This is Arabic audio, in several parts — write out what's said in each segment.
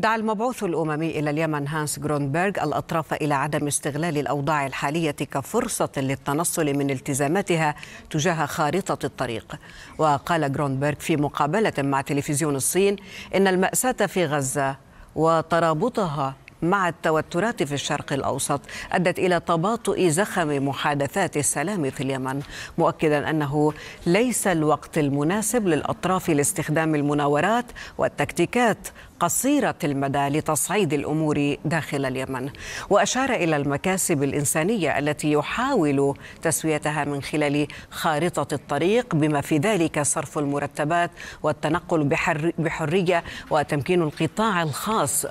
دعا المبعوث الأممي إلى اليمن هانس جرونبرغ الأطراف إلى عدم استغلال الأوضاع الحالية كفرصة للتنصل من التزاماتها تجاه خارطة الطريق وقال جرونبرغ في مقابلة مع تلفزيون الصين إن المأساة في غزة وترابطها مع التوترات في الشرق الاوسط ادت الى تباطؤ زخم محادثات السلام في اليمن مؤكدا انه ليس الوقت المناسب للاطراف لاستخدام المناورات والتكتيكات قصيرة المدى لتصعيد الأمور داخل اليمن وأشار إلى المكاسب الإنسانية التي يحاول تسويتها من خلال خارطة الطريق بما في ذلك صرف المرتبات والتنقل بحر بحرية وتمكين القطاع الخاص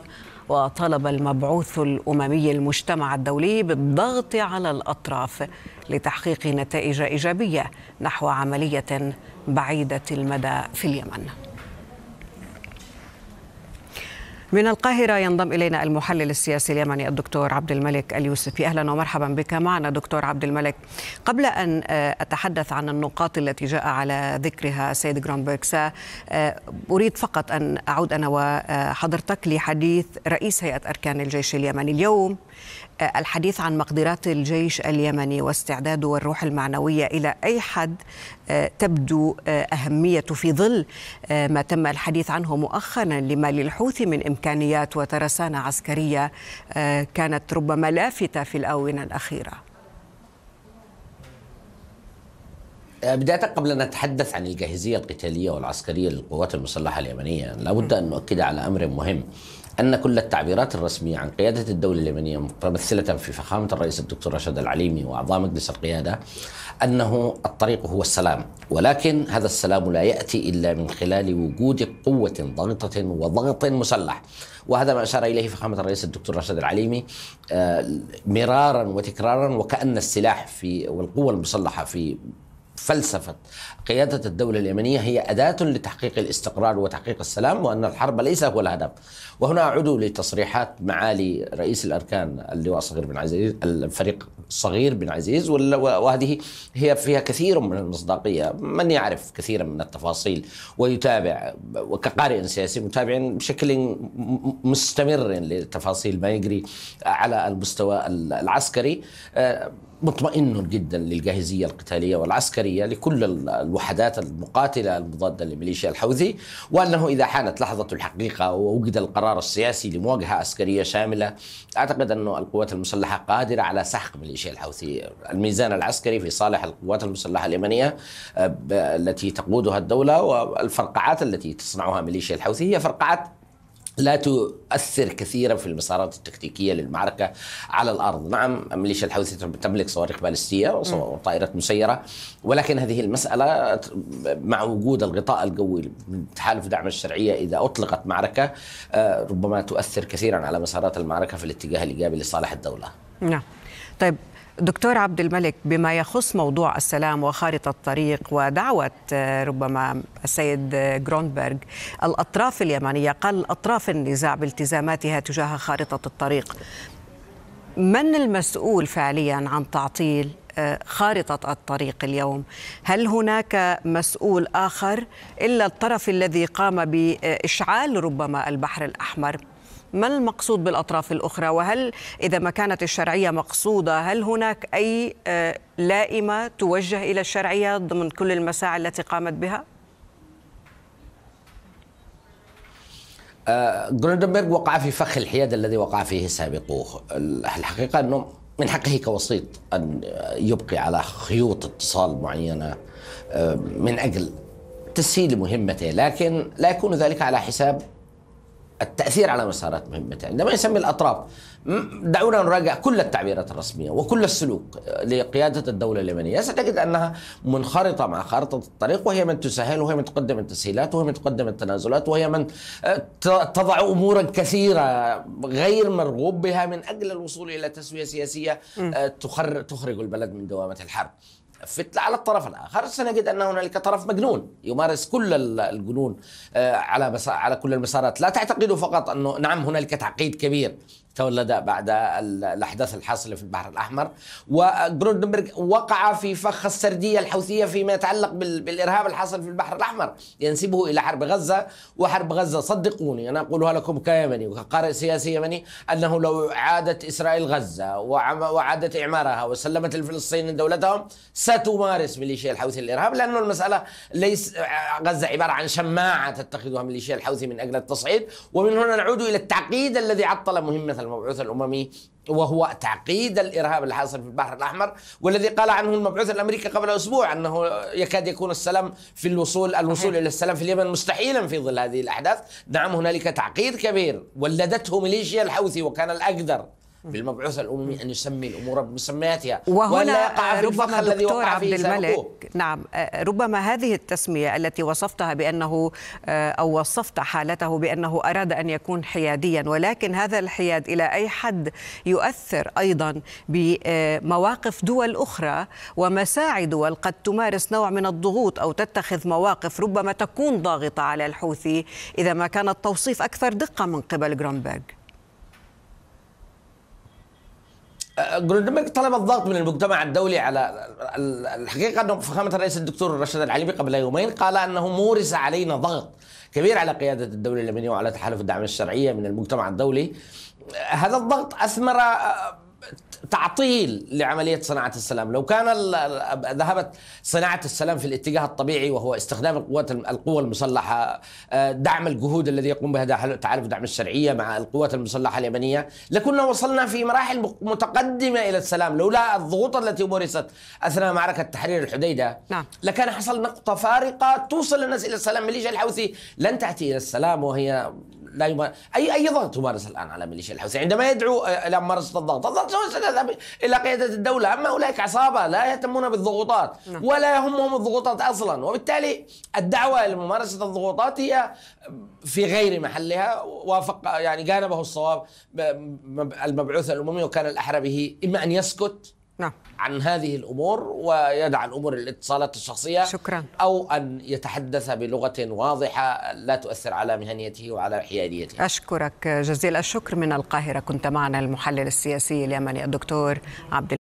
وطالب المبعوث الأممي المجتمع الدولي بالضغط على الأطراف لتحقيق نتائج إيجابية نحو عملية بعيدة المدى في اليمن من القاهرة ينضم إلينا المحلل السياسي اليمني الدكتور عبد الملك اليوسفي أهلا ومرحبا بك معنا دكتور عبد الملك قبل أن آه، أتحدث عن النقاط التي جاء على ذكرها سيد جرامبرغ آه، أريد فقط أن أعود أنا وحضرتك لحديث رئيس هيئة أركان الجيش اليمني اليوم الحديث عن مقدرات الجيش اليمني واستعداده والروح المعنويه الى اي حد آه، تبدو آه، اهميته في ظل آه، ما تم الحديث عنه مؤخرا لما للحوثي من امكانيات وترسانه عسكريه كانت ربما لافته في الاونه الاخيره. بداية قبل أن نتحدث عن الجاهزية القتالية والعسكرية للقوات المسلحة اليمنية لابد أن نؤكد على أمر مهم أن كل التعبيرات الرسمية عن قيادة الدولة اليمنية متمثلة في فخامة الرئيس الدكتور رشاد العليمي وأعضاء مجلس القيادة أنه الطريق هو السلام ولكن هذا السلام لا يأتي إلا من خلال وجود قوة ضاغطة وضغط مسلح وهذا ما أشار إليه فخامة الرئيس الدكتور رشاد العليمي آه، مرارا وتكرارا وكأن السلاح في والقوة المسلحة في فلسفة قيادة الدولة اليمنية هي أداة لتحقيق الاستقرار وتحقيق السلام وأن الحرب ليس هو الهدف وهنا أعود لتصريحات معالي رئيس الأركان اللواء صغير بن عزيز الفريق صغير بن عزيز وهذه هي فيها كثير من المصداقية من يعرف كثيرا من التفاصيل ويتابع وكقارئ سياسي متابع بشكل مستمر لتفاصيل ما يجري على المستوى العسكري آه، مطمئن جدا للجاهزية القتالية والعسكرية لكل الوحدات المقاتلة المضادة لميليشيا الحوثي وأنه إذا حانت لحظة الحقيقة ووجد القرار السياسي لمواجهة عسكرية شاملة أعتقد أن القوات المسلحة قادرة على سحق ميليشيا الحوثي الميزان العسكري في صالح القوات المسلحة اليمنية آه، التي تقودها الدولة والفرقعات التي تصنعها ميليشيا الحوثي هي فرقعات لا تؤثر كثيرا في المسارات التكتيكيه للمعركه على الارض، نعم الميليشيا الحوثي تملك صواريخ باليستيه وطائرات مسيره ولكن هذه المساله مع وجود الغطاء الجوي تحالف دعم الشرعيه اذا اطلقت معركه آه، ربما تؤثر كثيرا على مسارات المعركه في الاتجاه الايجابي لصالح الدوله. نعم. طيب دكتور عبد الملك بما يخص موضوع السلام وخارطة الطريق ودعوة آه، ربما السيد آه، جرونبرغ الأطراف اليمنية قال أطراف النزاع بالتزاماتها تجاه خارطة الطريق من المسؤول فعليا عن تعطيل آه، خارطة الطريق اليوم هل هناك مسؤول آخر إلا الطرف الذي قام بإشعال ربما البحر الأحمر ما المقصود بالأطراف الأخرى وهل إذا ما كانت الشرعية مقصودة هل هناك أي آه، لائمة توجه إلى الشرعية ضمن كل المساعي التي قامت بها؟ جرينبرغ آه، وقع في فخ الحياد الذي وقع فيه سابقوه الحقيقة أنه من حقه كوسيط أن يبقي على خيوط اتصال معينة آه، من أجل تسهيل مهمته لكن لا يكون ذلك على حساب التأثير على مسارات مهمته عندما يسمي الأطراف دعونا نراجع كل التعبيرات الرسمية وكل السلوك آه، لقيادة الدولة اليمنية ستجد أنها منخرطة مع خارطة الطريق وهي من تسهل وهي من تقدم التسهيلات وهي من تقدم التنازلات وهي من آه، تضع أمورا كثيرة غير مرغوب بها من أجل الوصول إلى تسوية سياسية آه، تخرج البلد من دوامة الحرب على الطرف الاخر سنجد ان هنالك طرف مجنون يمارس كل الجنون آه، على على كل المسارات لا تعتقدوا فقط انه نعم هنالك تعقيد كبير تولد بعد الاحداث الحاصله في البحر الاحمر وجرودنبرغ وقع في فخ السرديه الحوثيه فيما يتعلق بالارهاب الحاصل في البحر الاحمر ينسبه الى حرب غزه وحرب غزه صدقوني انا اقولها لكم كيمني وكقارئ سياسي يمني انه لو عادت اسرائيل غزه وعادت اعمارها وسلمت الفلسطينيين دولتهم ستمارس ميليشيا الحوثي الارهاب لانه المساله ليس غزه عباره عن شماعه تتخذها ميليشيا الحوثي من اجل التصعيد ومن هنا نعود الى التعقيد الذي عطل مهمه المبعوث الاممي وهو تعقيد الارهاب الحاصل في البحر الاحمر والذي قال عنه المبعوث الامريكي قبل اسبوع انه يكاد يكون السلام في الوصول الوصول الى السلام في اليمن مستحيلا في ظل هذه الاحداث، نعم هنالك تعقيد كبير ولدته ميليشيا الحوثي وكان الاقدر بالمبعوث الاممي ان يسمي الامور بمسمياتها وهنا يقع ربما الدكتور عبد الملك نعم آه، ربما هذه التسميه التي وصفتها بانه آه، او وصفت حالته بانه اراد ان يكون حياديا ولكن هذا الحياد الى اي حد يؤثر ايضا بمواقف دول اخرى ومساعي دول قد تمارس نوع من الضغوط او تتخذ مواقف ربما تكون ضاغطه على الحوثي اذا ما كان التوصيف اكثر دقه من قبل جرونبرغ جولدنبرج طلب الضغط من المجتمع الدولي على الحقيقه انه فخامه الرئيس الدكتور رشيد العليمي قبل يومين قال انه مورس علينا ضغط كبير على قياده الدوله اليمنيه وعلى تحالف الدعم الشرعيه من المجتمع الدولي هذا الضغط اثمر تعطيل لعمليه صناعه السلام، لو كان ذهبت صناعه السلام في الاتجاه الطبيعي وهو استخدام القوات القوى المسلحه، آه، دعم الجهود الذي يقوم بها تعرف دعم الشرعيه مع القوات المسلحه اليمنيه، لكنا وصلنا في مراحل متقدمه الى السلام، لولا الضغوط التي مورست اثناء معركه تحرير الحديده نعم. لكان حصل نقطه فارقه توصل الناس الى السلام، ميليشيا الحوثي لن تاتي الى السلام وهي لا يمارس اي اي ضغط تمارس الان على ميليشيا الحوثي عندما يدعو آه، الى ممارسه الضغط، الضغط سيذهب الى قياده الدوله، اما اولئك عصابه لا يهتمون بالضغوطات نعم. ولا يهمهم الضغوطات اصلا، وبالتالي الدعوه لممارسه الضغوطات هي في غير محلها وافق يعني جانبه الصواب المبعوث الاممي وكان الاحرى به اما ان يسكت نعم عن هذه الامور ويدع الامور الاتصالات الشخصيه شكرا او ان يتحدث بلغه واضحه لا تؤثر على مهنيته وعلى حياديته اشكرك جزيل الشكر من القاهره كنت معنا المحلل السياسي اليمني الدكتور عبد